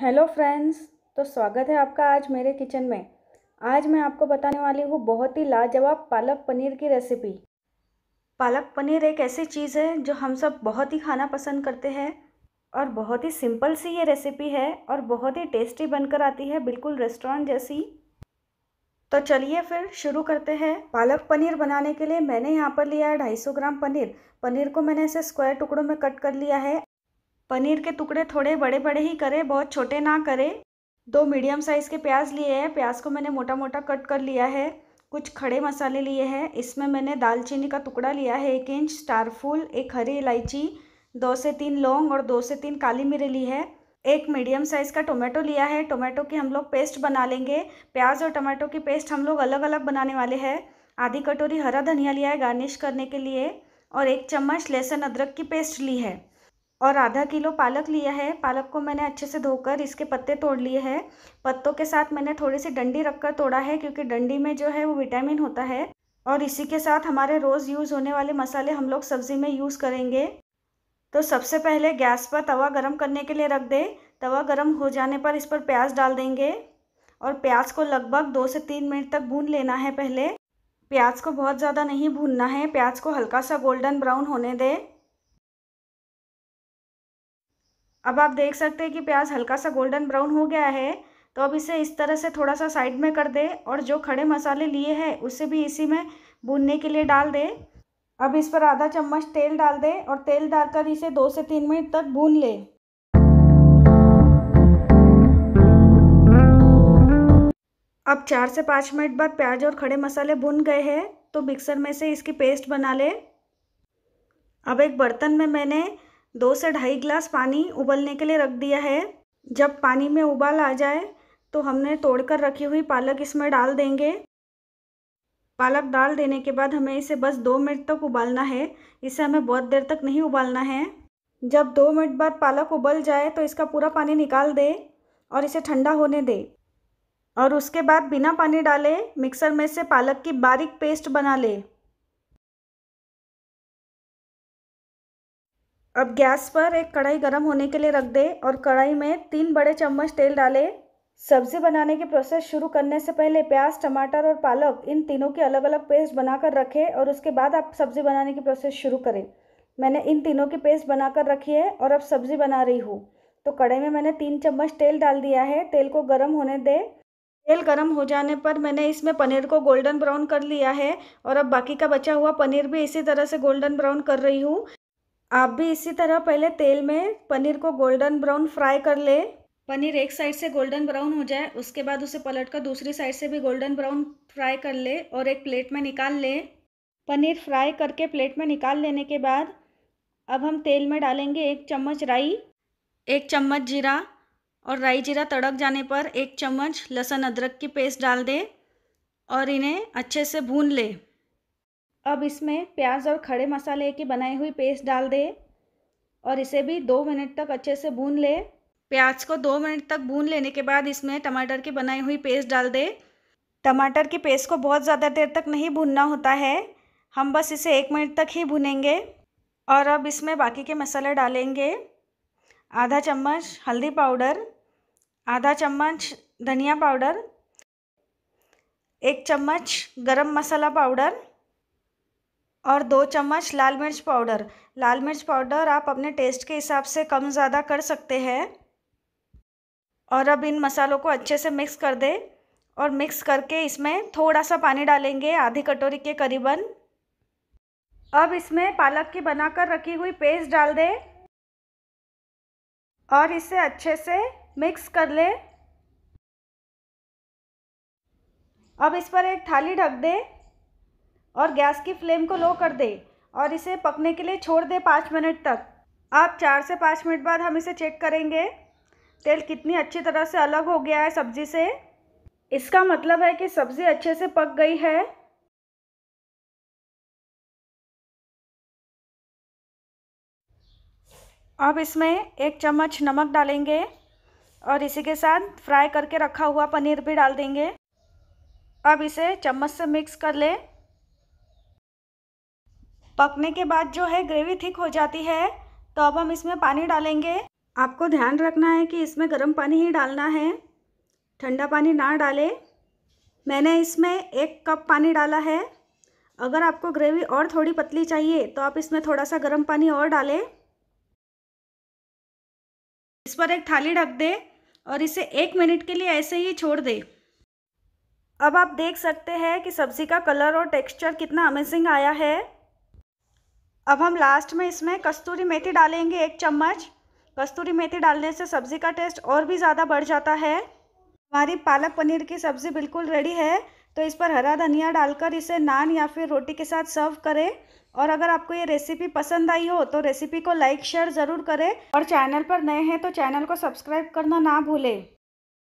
hello friends तो स्वागत है आपका आज मेरे किचन में आज मैं आपको बताने वाली हूँ बहुत ही लाजवाब पालक पनीर की रेसिपी पालक पनीर एक ऐसी चीज़ है जो हम सब बहुत ही खाना पसंद करते हैं और बहुत ही सिंपल सी ये रेसिपी है और बहुत ही टेस्टी बनकर आती है बिल्कुल रेस्टोरेंट जैसी तो चलिए फिर शुरू करते हैं पालक पनीर बनाने के लिए मैंने यहाँ पर लिया है ढाई सौ ग्राम पनीर पनीर को मैंने ऐसे स्क्वायर टुकड़ों में कट कर लिया है पनीर के टुकड़े थोड़े बड़े बड़े ही करें बहुत छोटे ना करें दो मीडियम साइज़ के प्याज लिए हैं प्याज को मैंने मोटा मोटा कट कर लिया है कुछ खड़े मसाले लिए हैं इसमें मैंने दालचीनी का टुकड़ा लिया है एक इंच स्टार फूल एक हरी इलायची दो से तीन लौंग और दो से तीन काली मिर्च ली है एक मीडियम साइज़ का टोमेटो लिया है टोमेटो की हम लोग पेस्ट बना लेंगे प्याज और टमाटो की पेस्ट हम लोग अलग अलग बनाने वाले हैं आधी कटोरी हरा धनिया लिया है गार्निश करने के लिए और एक चम्मच लहसुन अदरक की पेस्ट ली है और आधा किलो पालक लिया है पालक को मैंने अच्छे से धोकर इसके पत्ते तोड़ लिए हैं पत्तों के साथ मैंने थोड़ी सी डंडी रखकर तोड़ा है क्योंकि डंडी में जो है वो विटामिन होता है और इसी के साथ हमारे रोज़ यूज़ होने वाले मसाले हम लोग सब्ज़ी में यूज़ करेंगे तो सबसे पहले गैस पर तवा गरम करने के लिए रख दें तवा गरम हो जाने पर इस पर प्याज डाल देंगे और प्याज को लगभग दो से तीन मिनट तक भून लेना है पहले प्याज को बहुत ज़्यादा नहीं भूनना है प्याज को हल्का सा गोल्डन ब्राउन होने दें अब आप देख सकते हैं कि प्याज हल्का सा गोल्डन ब्राउन हो गया है तो अब इसे इस तरह से थोड़ा सा साइड में कर दे और जो खड़े मसाले लिए हैं उसे भी इसी में भूनने के लिए डाल दें अब इस पर आधा चम्मच तेल डाल दें और तेल डालकर इसे दो से तीन मिनट तक भून लें अब चार से पाँच मिनट बाद प्याज और खड़े मसाले भुन गए हैं तो मिक्सर में से इसकी पेस्ट बना ले अब एक बर्तन में मैंने दो से ढाई गिलास पानी उबलने के लिए रख दिया है जब पानी में उबाल आ जाए तो हमने तोड़कर रखी हुई पालक इसमें डाल देंगे पालक डाल देने के बाद हमें इसे बस दो मिनट तक उबालना है इसे हमें बहुत देर तक नहीं उबालना है जब दो मिनट बाद पालक उबल जाए तो इसका पूरा पानी निकाल दे और इसे ठंडा होने दे और उसके बाद बिना पानी डाले मिक्सर में से पालक की बारीक पेस्ट बना ले अब गैस पर एक कढ़ाई गरम होने के लिए रख दे और कढ़ाई में तीन बड़े चम्मच तेल डालें सब्जी बनाने की प्रोसेस शुरू करने से पहले प्याज टमाटर और पालक इन तीनों की अलग अलग पेस्ट बनाकर रखें और उसके बाद आप सब्ज़ी बनाने की प्रोसेस शुरू करें मैंने इन तीनों की पेस्ट बनाकर रखी है और अब सब्ज़ी बना रही हूँ तो कढ़ाई में मैंने तीन चम्मच तेल डाल दिया है तेल को गर्म होने दें तेल गर्म हो जाने पर मैंने इसमें पनीर को गोल्डन ब्राउन कर लिया है और अब बाकी का बचा हुआ पनीर भी इसी तरह से गोल्डन ब्राउन कर रही हूँ आप भी इसी तरह पहले तेल में पनीर को गोल्डन ब्राउन फ्राई कर ले पनीर एक साइड से गोल्डन ब्राउन हो जाए उसके बाद उसे पलट कर दूसरी साइड से भी गोल्डन ब्राउन फ्राई कर ले और एक प्लेट में निकाल ले पनीर फ्राई करके प्लेट में निकाल लेने के बाद अब हम तेल में डालेंगे एक चम्मच राई एक चम्मच जीरा और राई जीरा तड़क जाने पर एक चम्मच लहसुन अदरक की पेस्ट डाल दे और इन्हें अच्छे से भून ले अब इसमें प्याज और खड़े मसाले की बनाई हुई पेस्ट डाल दें और इसे भी दो मिनट तक अच्छे से भून ले प्याज को दो मिनट तक भून लेने के बाद इसमें टमाटर की बनाई हुई पेस्ट डाल दें टमाटर की पेस्ट को बहुत ज़्यादा देर तक नहीं भूनना होता है हम बस इसे एक मिनट तक ही भूनेंगे और अब इसमें बाकी के मसाले डालेंगे आधा चम्मच हल्दी पाउडर आधा चम्मच धनिया पाउडर एक चम्मच गरम मसाला पाउडर और दो चम्मच लाल मिर्च पाउडर लाल मिर्च पाउडर आप अपने टेस्ट के हिसाब से कम ज़्यादा कर सकते हैं और अब इन मसालों को अच्छे से मिक्स कर दें और मिक्स करके इसमें थोड़ा सा पानी डालेंगे आधी कटोरी के करीबन अब इसमें पालक की बनाकर रखी हुई पेस्ट डाल दें और इसे अच्छे से मिक्स कर लें अब इस पर एक थाली ढक दें और गैस की फ्लेम को लो कर दे और इसे पकने के लिए छोड़ दे पाँच मिनट तक आप चार से पाँच मिनट बाद हम इसे चेक करेंगे तेल कितनी अच्छी तरह से अलग हो गया है सब्ज़ी से इसका मतलब है कि सब्ज़ी अच्छे से पक गई है अब इसमें एक चम्मच नमक डालेंगे और इसी के साथ फ्राई करके रखा हुआ पनीर भी डाल देंगे अब इसे चम्मच से मिक्स कर लें पकने के बाद जो है ग्रेवी थिक हो जाती है तो अब हम इसमें पानी डालेंगे आपको ध्यान रखना है कि इसमें गर्म पानी ही डालना है ठंडा पानी ना डालें मैंने इसमें एक कप पानी डाला है अगर आपको ग्रेवी और थोड़ी पतली चाहिए तो आप इसमें थोड़ा सा गर्म पानी और डालें इस पर एक थाली ढक दे और इसे एक मिनट के लिए ऐसे ही छोड़ दे अब आप देख सकते हैं कि सब्ज़ी का कलर और टेक्सचर कितना अमेजिंग आया है अब हम लास्ट में इसमें कस्तूरी मेथी डालेंगे एक चम्मच कस्तूरी मेथी डालने से सब्ज़ी का टेस्ट और भी ज़्यादा बढ़ जाता है हमारी पालक पनीर की सब्ज़ी बिल्कुल रेडी है तो इस पर हरा धनिया डालकर इसे नान या फिर रोटी के साथ सर्व करें और अगर आपको ये रेसिपी पसंद आई हो तो रेसिपी को लाइक शेयर ज़रूर करें और चैनल पर नए हैं तो चैनल को सब्सक्राइब करना ना भूलें